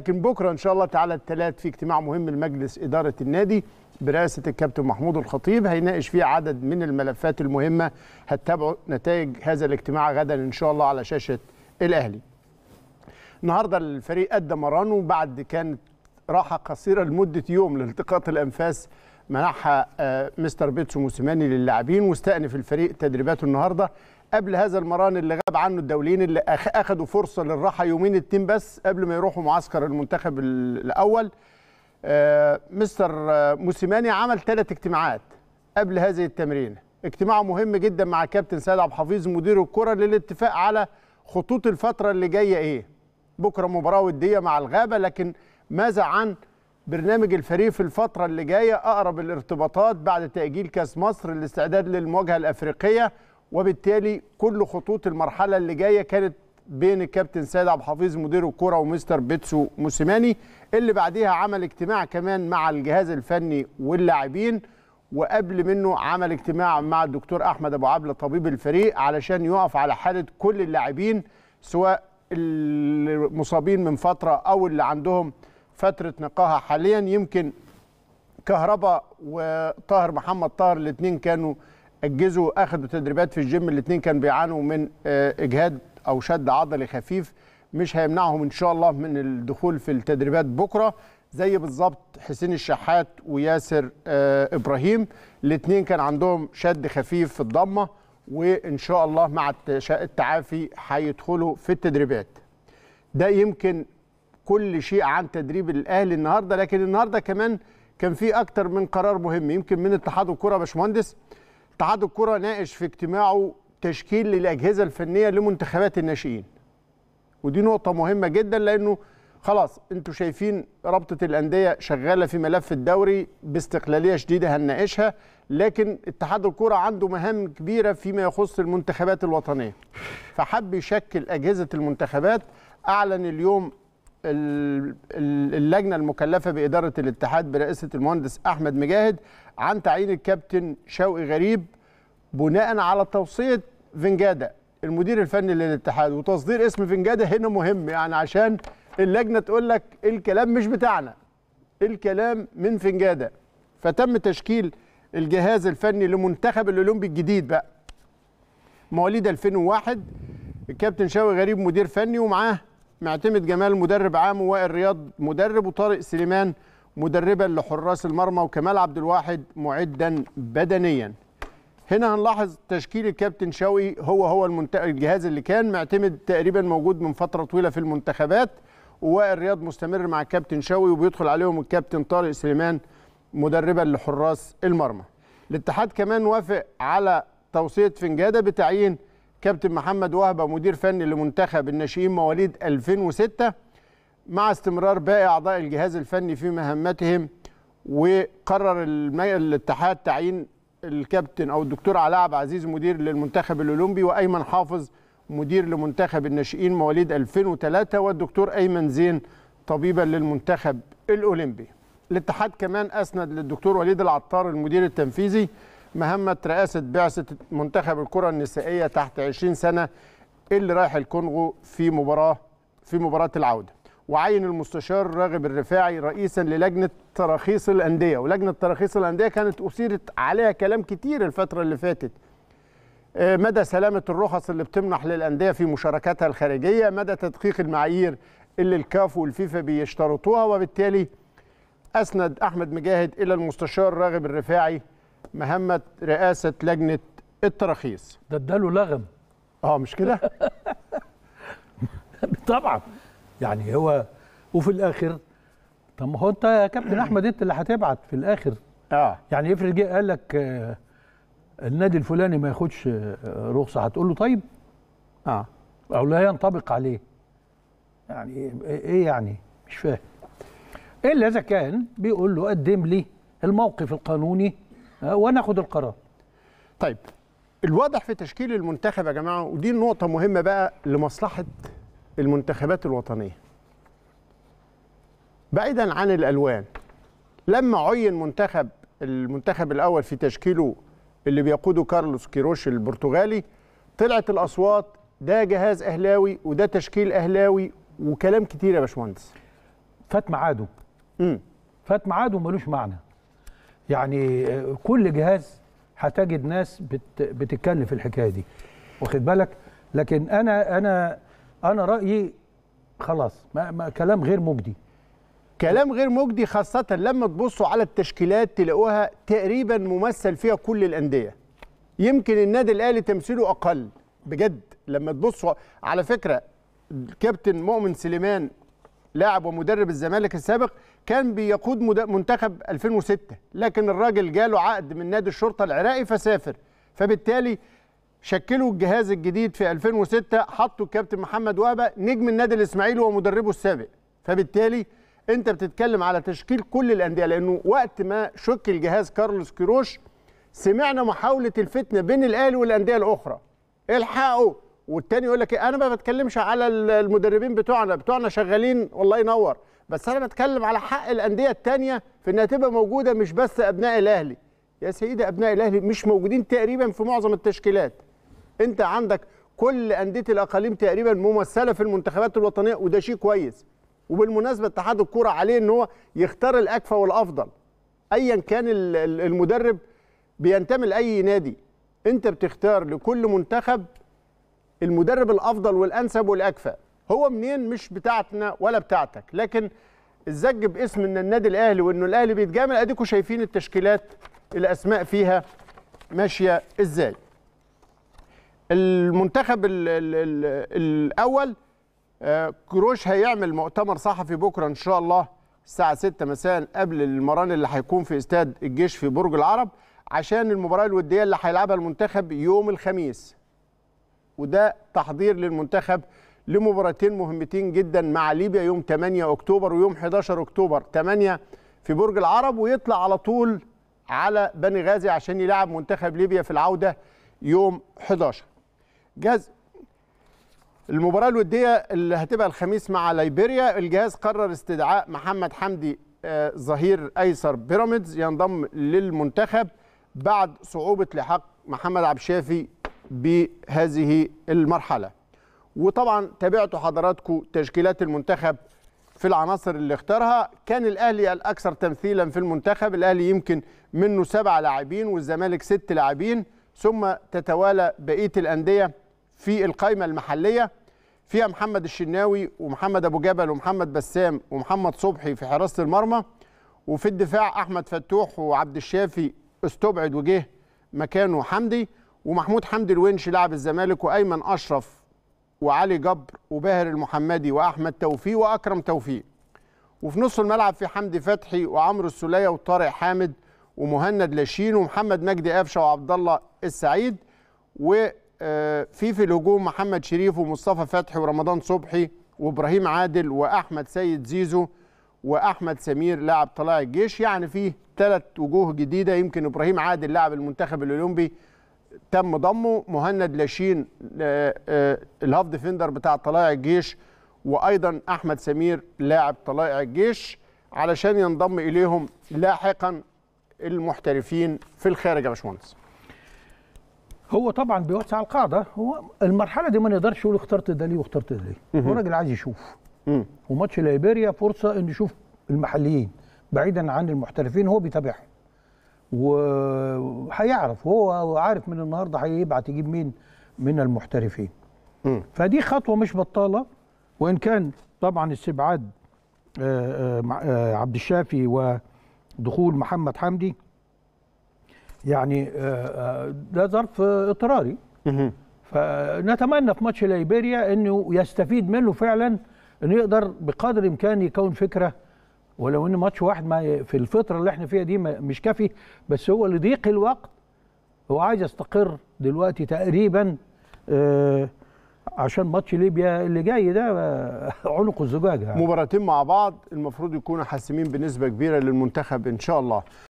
لكن بكره ان شاء الله تعالى الثلاث في اجتماع مهم لمجلس اداره النادي برئاسه الكابتن محمود الخطيب هيناقش فيه عدد من الملفات المهمه هتتابعوا نتائج هذا الاجتماع غدا ان شاء الله على شاشه الاهلي. النهارده الفريق ادى مرانه بعد كانت راحه قصيره لمده يوم لالتقاط الانفاس منحها آه، مستر بيتسو موسيماني للاعبين واستأنف الفريق تدريباته النهارده قبل هذا المران اللي غاب عنه الدوليين اللي اخذوا فرصه للراحه يومين اتنين بس قبل ما يروحوا معسكر المنتخب الاول آه، مستر موسيماني عمل ثلاث اجتماعات قبل هذه التمرين اجتماع مهم جدا مع كابتن سيد عبد الحفيظ مدير الكره للاتفاق على خطوط الفتره اللي جايه ايه بكره مباراه وديه مع الغابه لكن ماذا عن برنامج الفريق في الفتره اللي جايه اقرب الارتباطات بعد تاجيل كاس مصر للاستعداد للمواجهه الافريقيه وبالتالي كل خطوط المرحله اللي جايه كانت بين الكابتن سيد عبد الحفيظ مدير الكره ومستر بيتسو موسيماني اللي بعديها عمل اجتماع كمان مع الجهاز الفني واللاعبين وقبل منه عمل اجتماع مع الدكتور احمد ابو عبله طبيب الفريق علشان يقف على حاله كل اللاعبين سواء المصابين من فتره او اللي عندهم فتره نقاهه حاليا يمكن كهربا وطاهر محمد طاهر الاثنين كانوا اجزوا اخذوا تدريبات في الجيم الاثنين كانوا بيعانوا من آه، اجهاد او شد عضلي خفيف مش هيمنعهم ان شاء الله من الدخول في التدريبات بكره زي بالظبط حسين الشحات وياسر آه، ابراهيم الاثنين كان عندهم شد خفيف في الضمه وان شاء الله مع التعافي هيدخلوا في التدريبات ده يمكن كل شيء عن تدريب الاهلي النهارده لكن النهارده كمان كان في اكتر من قرار مهم يمكن من اتحاد الكره باشمهندس اتحاد الكره ناقش في اجتماعه تشكيل للاجهزه الفنيه لمنتخبات الناشئين ودي نقطه مهمه جدا لانه خلاص انتوا شايفين رابطه الانديه شغاله في ملف الدوري باستقلاليه شديده هنناقشها لكن اتحاد الكره عنده مهام كبيره فيما يخص المنتخبات الوطنيه فحب يشكل اجهزه المنتخبات اعلن اليوم اللجنه المكلفه باداره الاتحاد برئاسه المهندس احمد مجاهد عن تعيين الكابتن شوقي غريب بناء على توصيه فنجادا المدير الفني للاتحاد وتصدير اسم فنجادا هنا مهم يعني عشان اللجنه تقول لك الكلام مش بتاعنا الكلام من فنجادا فتم تشكيل الجهاز الفني لمنتخب الاولمبي الجديد بقى مواليد 2001 الكابتن شوقي غريب مدير فني ومعاه معتمد جمال مدرب عام ووائل رياض مدرب وطارق سليمان مدربا لحراس المرمى وكمال عبد الواحد معدا بدنيا هنا هنلاحظ تشكيل الكابتن شوقي هو هو المنت... الجهاز اللي كان معتمد تقريبا موجود من فتره طويله في المنتخبات والرياض مستمر مع الكابتن شوقي وبيدخل عليهم الكابتن طارق سليمان مدربا لحراس المرمى الاتحاد كمان وافق على توصيه فنجاده بتعيين كابتن محمد وهبه مدير فني لمنتخب الناشئين مواليد 2006 مع استمرار باقي أعضاء الجهاز الفني في مهمتهم وقرر الاتحاد تعيين الكابتن أو الدكتور علاء عبد العزيز مدير للمنتخب الأولمبي وأيمن حافظ مدير لمنتخب الناشئين مواليد 2003 والدكتور أيمن زين طبيبا للمنتخب الأولمبي الاتحاد كمان أسند للدكتور وليد العطار المدير التنفيذي مهمة رئاسة بعثة منتخب الكرة النسائية تحت 20 سنة اللي رايح الكونغو في مباراة في مباراة العودة وعين المستشار راغب الرفاعي رئيسا للجنه تراخيص الانديه ولجنه تراخيص الانديه كانت اثيرت عليها كلام كتير الفتره اللي فاتت آه، مدى سلامه الرخص اللي بتمنح للانديه في مشاركاتها الخارجيه مدى تدقيق المعايير اللي الكاف والفيفا بيشترطوها وبالتالي اسند احمد مجاهد الى المستشار راغب الرفاعي مهمه رئاسه لجنه التراخيص ده اداله لغم اه مش كده طبعا يعني هو وفي الاخر طب ما هو انت يا كابتن احمد انت اللي هتبعت في الاخر اه يعني افرض جه قال لك آه، النادي الفلاني ما ياخدش آه، رخصه هتقول له طيب اه او لا ينطبق عليه يعني إيه،, ايه يعني مش فاهم الا اذا كان بيقول له قدم لي الموقف القانوني آه، وانا اخد القرار طيب الواضح في تشكيل المنتخب يا جماعه ودي نقطه مهمه بقى لمصلحه المنتخبات الوطنيه بعيدا عن الالوان لما عين منتخب المنتخب الاول في تشكيله اللي بيقوده كارلوس كيروش البرتغالي طلعت الاصوات ده جهاز اهلاوي وده تشكيل اهلاوي وكلام كتير يا باشمهندس فات ميعاده امم فات ميعاده ملوش معنى يعني كل جهاز هتجد ناس بتتكلم في الحكايه دي واخد بالك لكن انا انا انا رايي خلاص ما ما كلام غير مجدي كلام غير مجدي خاصة لما تبصوا على التشكيلات تلاقوها تقريبا ممثل فيها كل الأندية يمكن النادي الأهلي تمثيله أقل بجد لما تبصوا على فكرة الكابتن مؤمن سليمان لاعب ومدرب الزمالك السابق كان بيقود منتخب 2006 لكن الراجل جاله عقد من نادي الشرطة العراقي فسافر فبالتالي شكلوا الجهاز الجديد في 2006 حطوا الكابتن محمد وهبه نجم النادي الاسماعيلي ومدربه السابق فبالتالي انت بتتكلم على تشكيل كل الانديه لانه وقت ما شكل جهاز كارلوس كيروش سمعنا محاوله الفتنه بين الاهلي والانديه الاخرى الحقوا والتاني يقول لك إيه، انا ما بتكلمش على المدربين بتوعنا بتوعنا شغالين والله ينور بس انا بتكلم على حق الانديه الثانيه في انها تبقى موجوده مش بس ابناء الاهلي يا سيدي ابناء الاهلي مش موجودين تقريبا في معظم التشكيلات انت عندك كل انديه الاقاليم تقريبا ممثله في المنتخبات الوطنيه وده شيء كويس وبالمناسبه اتحاد الكوره عليه ان هو يختار الاكفى والافضل ايا كان المدرب بينتمي لاي نادي انت بتختار لكل منتخب المدرب الافضل والانسب والاكفى هو منين مش بتاعتنا ولا بتاعتك لكن الزج باسم ان النادي الاهلي وانه الاهلي بيتجامل اديكم شايفين التشكيلات الاسماء فيها ماشيه ازاي المنتخب ال ال الاول آه، كروش هيعمل مؤتمر صحفي بكره ان شاء الله الساعه 6 مساء قبل المران اللي هيكون في استاد الجيش في برج العرب عشان المباراه الوديه اللي هيلعبها المنتخب يوم الخميس وده تحضير للمنتخب لمباراتين مهمتين جدا مع ليبيا يوم 8 اكتوبر ويوم 11 اكتوبر 8 في برج العرب ويطلع على طول على بني غازي عشان يلعب منتخب ليبيا في العوده يوم 11 جاز المباراة الودية اللي هتبقى الخميس مع ليبيريا الجهاز قرر استدعاء محمد حمدي آه، ظهير ايسر بيراميدز ينضم للمنتخب بعد صعوبة لحاق محمد عبد الشافي بهذه المرحلة وطبعا تابعتوا حضراتكم تشكيلات المنتخب في العناصر اللي اختارها كان الاهلي الاكثر تمثيلا في المنتخب الاهلي يمكن منه سبع لاعبين والزمالك ست لاعبين ثم تتوالى بقيه الانديه في القائمه المحليه فيها محمد الشناوي ومحمد ابو جبل ومحمد بسام ومحمد صبحي في حراسه المرمى وفي الدفاع احمد فتوح وعبد الشافي استبعد وجه مكانه حمدي ومحمود حمدي الونش لاعب الزمالك وايمن اشرف وعلي جبر وباهر المحمدي واحمد توفيق واكرم توفيق وفي نص الملعب في حمدي فتحي وعمرو السوليه وطارق حامد ومهند لاشين ومحمد مجدي قفشه وعبد الله السعيد و في في الهجوم محمد شريف ومصطفى فتحي ورمضان صبحي وابراهيم عادل واحمد سيد زيزو واحمد سمير لاعب طلائع الجيش يعني فيه ثلاث وجوه جديده يمكن ابراهيم عادل لاعب المنتخب الاولمبي تم ضمه مهند لاشين آه، آه، الهاف ديفندر بتاع طلائع الجيش وايضا احمد سمير لاعب طلائع الجيش علشان ينضم اليهم لاحقا المحترفين في الخارج يا باشمهندس هو طبعا بيوسع القاعده هو المرحله دي ما نقدرش نقول اخترت ده ليه واخترت ده ليه هو راجل عايز يشوف وماتش ليبيريا فرصه ان يشوف المحليين بعيدا عن المحترفين هو بيتابعهم وهيعرف هو عارف من النهارده هيبعت يجيب مين من المحترفين فدي خطوه مش بطاله وان كان طبعا استبعاد آه، آه، آه، عبد الشافي ودخول محمد حمدي يعني ده آه، آه، ظرف اضطراري فنتمنى في ماتش ليبيريا انه يستفيد منه فعلا انه يقدر بقدر الامكان يكون فكره ولو ان ماتش واحد ما في الفتره اللي احنا فيها دي مش كافي بس هو لضيق الوقت هو عايز يستقر دلوقتي تقريبا آه، عشان ماتش ليبيا اللي جاي ده عنق الزجاجه مباراتين مع بعض المفروض يكونوا حاسمين بنسبه كبيره للمنتخب ان شاء الله